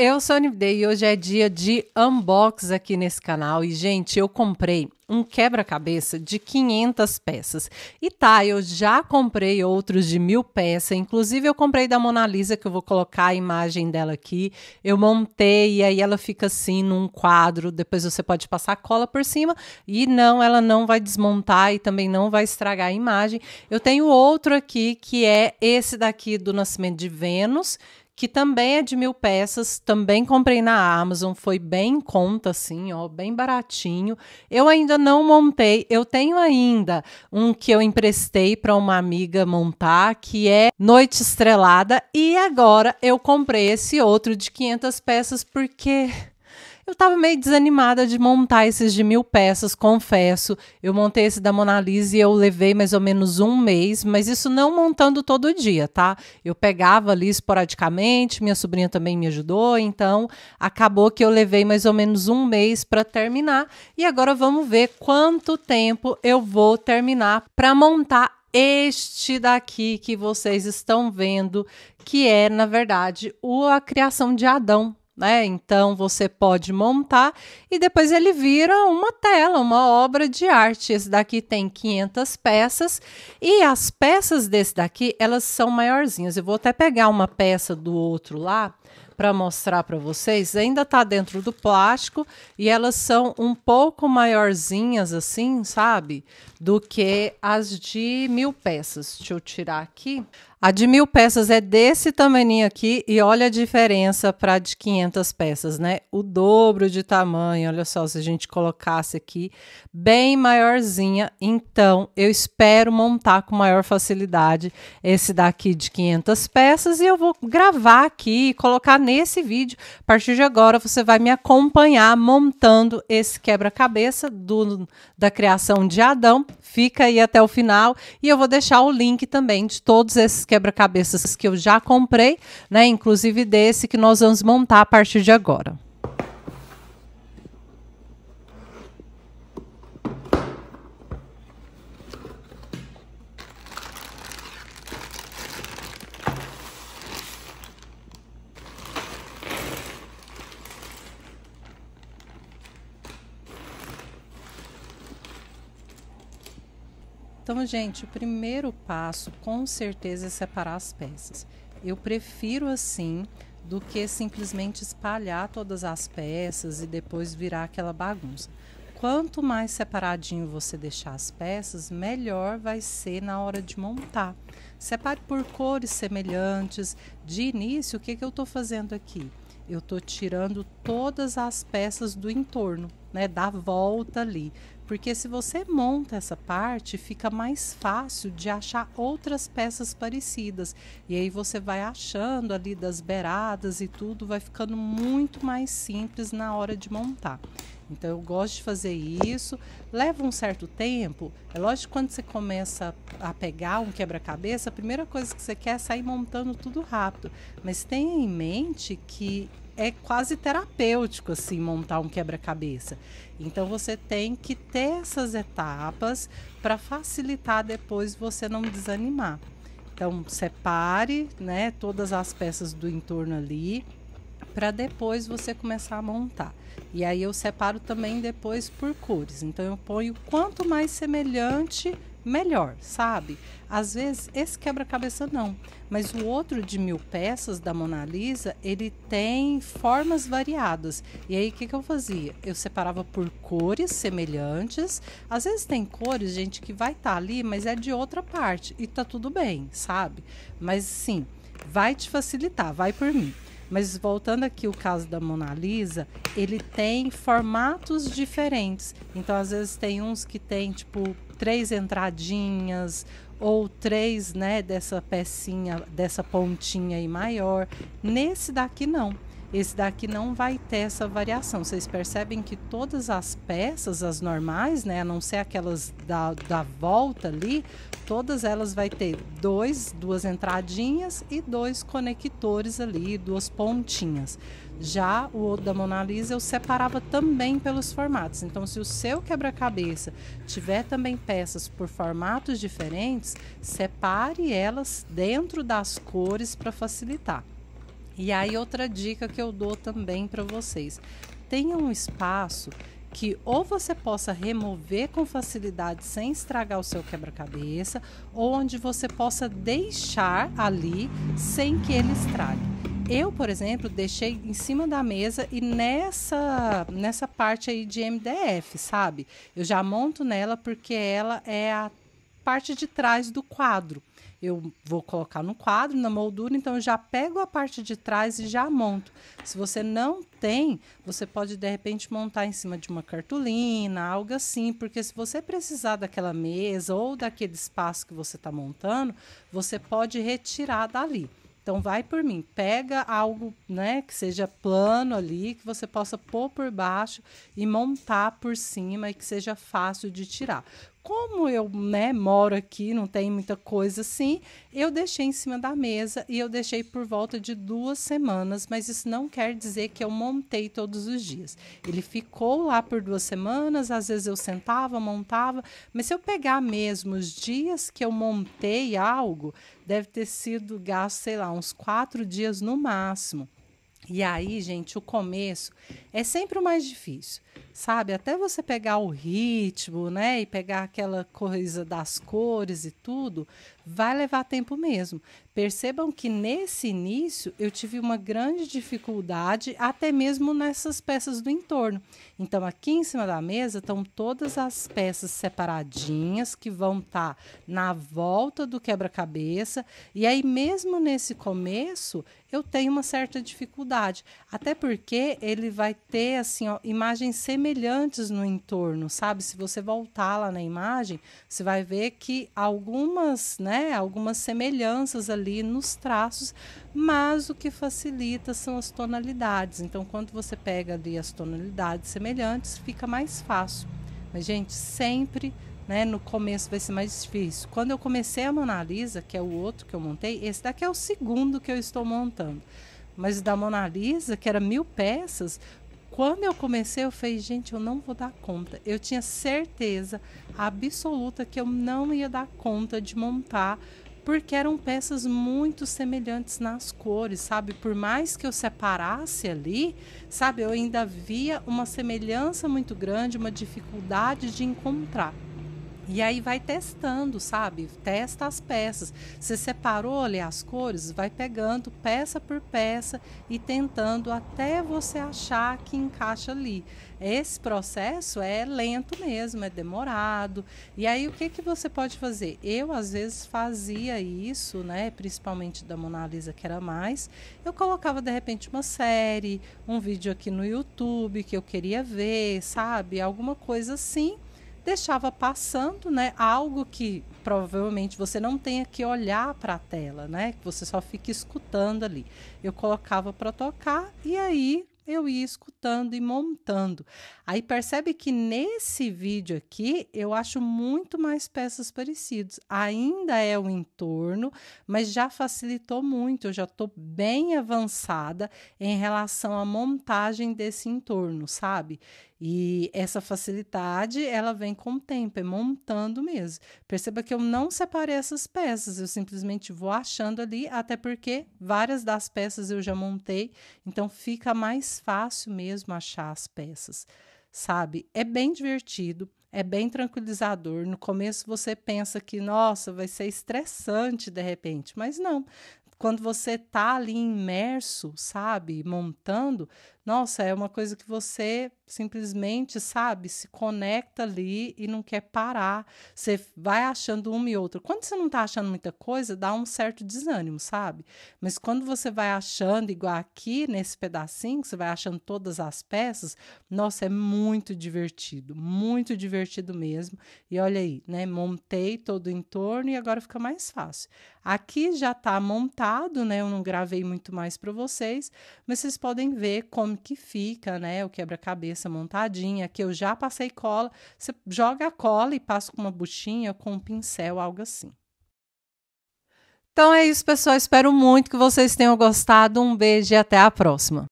Eu sou a Nivdei e hoje é dia de unbox aqui nesse canal. E, gente, eu comprei um quebra-cabeça de 500 peças. E tá, eu já comprei outros de mil peças. Inclusive, eu comprei da Mona Lisa, que eu vou colocar a imagem dela aqui. Eu montei e aí ela fica assim num quadro. Depois você pode passar cola por cima. E não, ela não vai desmontar e também não vai estragar a imagem. Eu tenho outro aqui, que é esse daqui do Nascimento de Vênus, que também é de mil peças, também comprei na Amazon, foi bem em conta, assim, ó, bem baratinho. Eu ainda não montei, eu tenho ainda um que eu emprestei para uma amiga montar, que é Noite Estrelada, e agora eu comprei esse outro de 500 peças, porque eu estava meio desanimada de montar esses de mil peças, confesso. Eu montei esse da Mona Lisa e eu levei mais ou menos um mês, mas isso não montando todo dia, tá? Eu pegava ali esporadicamente, minha sobrinha também me ajudou, então acabou que eu levei mais ou menos um mês para terminar. E agora vamos ver quanto tempo eu vou terminar para montar este daqui que vocês estão vendo, que é, na verdade, o, a criação de Adão, né? Então você pode montar e depois ele vira uma tela, uma obra de arte. Esse daqui tem 500 peças e as peças desse daqui, elas são maiorzinhas. Eu vou até pegar uma peça do outro lá para mostrar para vocês. Ainda tá dentro do plástico e elas são um pouco maiorzinhas assim, sabe? Do que as de mil peças. Deixa eu tirar aqui. A de mil peças é desse tamanho aqui e olha a diferença para de 500 peças, né? O dobro de tamanho, olha só, se a gente colocasse aqui, bem maiorzinha. Então, eu espero montar com maior facilidade esse daqui de 500 peças e eu vou gravar aqui e colocar nesse vídeo. A partir de agora, você vai me acompanhar montando esse quebra-cabeça da criação de Adão. Fica aí até o final e eu vou deixar o link também de todos esses quebra-cabeças que eu já comprei, né? Inclusive desse que nós vamos montar a partir de agora. Então, gente, o primeiro passo com certeza é separar as peças. Eu prefiro assim do que simplesmente espalhar todas as peças e depois virar aquela bagunça. Quanto mais separadinho você deixar as peças, melhor vai ser na hora de montar. Separe por cores semelhantes. De início, o que, que eu estou fazendo aqui? Eu estou tirando todas as peças do entorno, né? Da volta ali. Porque se você monta essa parte, fica mais fácil de achar outras peças parecidas. E aí você vai achando ali das beiradas e tudo, vai ficando muito mais simples na hora de montar. Então eu gosto de fazer isso. Leva um certo tempo. É lógico que quando você começa a pegar um quebra-cabeça, a primeira coisa que você quer é sair montando tudo rápido. Mas tenha em mente que é quase terapêutico assim montar um quebra-cabeça. Então você tem que ter essas etapas para facilitar depois você não desanimar. Então separe, né, todas as peças do entorno ali para depois você começar a montar. E aí eu separo também depois por cores. Então eu ponho quanto mais semelhante melhor, sabe? Às vezes esse quebra-cabeça não, mas o outro de mil peças da Mona Lisa ele tem formas variadas. E aí o que, que eu fazia? Eu separava por cores semelhantes. Às vezes tem cores, gente, que vai estar tá ali, mas é de outra parte e tá tudo bem, sabe? Mas sim, vai te facilitar, vai por mim. Mas voltando aqui o caso da Mona Lisa, ele tem formatos diferentes. Então, às vezes tem uns que tem tipo três entradinhas ou três, né, dessa pecinha, dessa pontinha aí maior. Nesse daqui não. Esse daqui não vai ter essa variação. Vocês percebem que todas as peças, as normais, né, a não ser aquelas da, da volta ali, todas elas vai ter dois, duas entradinhas e dois conectores ali, duas pontinhas. Já o da Mona Lisa eu separava também pelos formatos. Então, se o seu quebra-cabeça tiver também peças por formatos diferentes, separe elas dentro das cores para facilitar. E aí outra dica que eu dou também para vocês. Tenha um espaço que ou você possa remover com facilidade sem estragar o seu quebra-cabeça, ou onde você possa deixar ali sem que ele estrague. Eu, por exemplo, deixei em cima da mesa e nessa nessa parte aí de MDF, sabe? Eu já monto nela porque ela é a parte de trás do quadro eu vou colocar no quadro, na moldura, então eu já pego a parte de trás e já monto. Se você não tem, você pode de repente montar em cima de uma cartolina, algo assim, porque se você precisar daquela mesa ou daquele espaço que você está montando, você pode retirar dali. Então vai por mim, pega algo, né, que seja plano ali, que você possa pôr por baixo e montar por cima e que seja fácil de tirar como eu né, moro aqui, não tem muita coisa assim, eu deixei em cima da mesa e eu deixei por volta de duas semanas, mas isso não quer dizer que eu montei todos os dias. Ele ficou lá por duas semanas, às vezes eu sentava, montava, mas se eu pegar mesmo os dias que eu montei algo, deve ter sido gasto, sei lá, uns quatro dias no máximo. E aí, gente, o começo é sempre o mais difícil, sabe? Até você pegar o ritmo, né? E pegar aquela coisa das cores e tudo, vai levar tempo mesmo. Percebam que nesse início eu tive uma grande dificuldade, até mesmo nessas peças do entorno. Então, aqui em cima da mesa estão todas as peças separadinhas que vão estar tá na volta do quebra-cabeça. E aí, mesmo nesse começo, eu tenho uma certa dificuldade até porque ele vai ter assim ó, imagens semelhantes no entorno, sabe? Se você voltar lá na imagem, você vai ver que algumas, né, algumas semelhanças ali nos traços, mas o que facilita são as tonalidades. Então, quando você pega ali as tonalidades semelhantes, fica mais fácil. Mas, gente, sempre né, no começo vai ser mais difícil. Quando eu comecei a Mona Lisa, que é o outro que eu montei, esse daqui é o segundo que eu estou montando. Mas da Mona Lisa, que era mil peças, quando eu comecei, eu falei, gente, eu não vou dar conta. Eu tinha certeza absoluta que eu não ia dar conta de montar, porque eram peças muito semelhantes nas cores, sabe? Por mais que eu separasse ali, sabe, eu ainda via uma semelhança muito grande, uma dificuldade de encontrar. E aí vai testando, sabe? Testa as peças. Você separou ali as cores, vai pegando peça por peça e tentando até você achar que encaixa ali. Esse processo é lento mesmo, é demorado. E aí o que que você pode fazer? Eu às vezes fazia isso, né, principalmente da Mona Lisa que era mais. Eu colocava de repente uma série, um vídeo aqui no YouTube que eu queria ver, sabe? Alguma coisa assim deixava passando, né, algo que provavelmente você não tenha que olhar para a tela, né, que você só fica escutando ali. Eu colocava para tocar e aí eu ia escutando e montando. Aí percebe que nesse vídeo aqui eu acho muito mais peças parecidas. Ainda é o entorno, mas já facilitou muito. Eu já estou bem avançada em relação à montagem desse entorno, sabe? E essa facilidade, ela vem com o tempo, é montando mesmo. Perceba que eu não separei essas peças, eu simplesmente vou achando ali, até porque várias das peças eu já montei, então fica mais fácil mesmo achar as peças, sabe? É bem divertido, é bem tranquilizador. No começo você pensa que, nossa, vai ser estressante de repente, mas não. Quando você tá ali imerso, sabe, montando, nossa, é uma coisa que você simplesmente, sabe, se conecta ali e não quer parar. Você vai achando uma e outra. Quando você não está achando muita coisa, dá um certo desânimo, sabe? Mas quando você vai achando, igual aqui nesse pedacinho, você vai achando todas as peças, nossa, é muito divertido, muito divertido mesmo. E olha aí, né? Montei todo o entorno e agora fica mais fácil. Aqui já está montado, né? Eu não gravei muito mais para vocês, mas vocês podem ver como que fica, né? O quebra-cabeça montadinha, que eu já passei cola. Você joga a cola e passa com uma buchinha, com um pincel, algo assim. Então é isso, pessoal. Espero muito que vocês tenham gostado. Um beijo e até a próxima.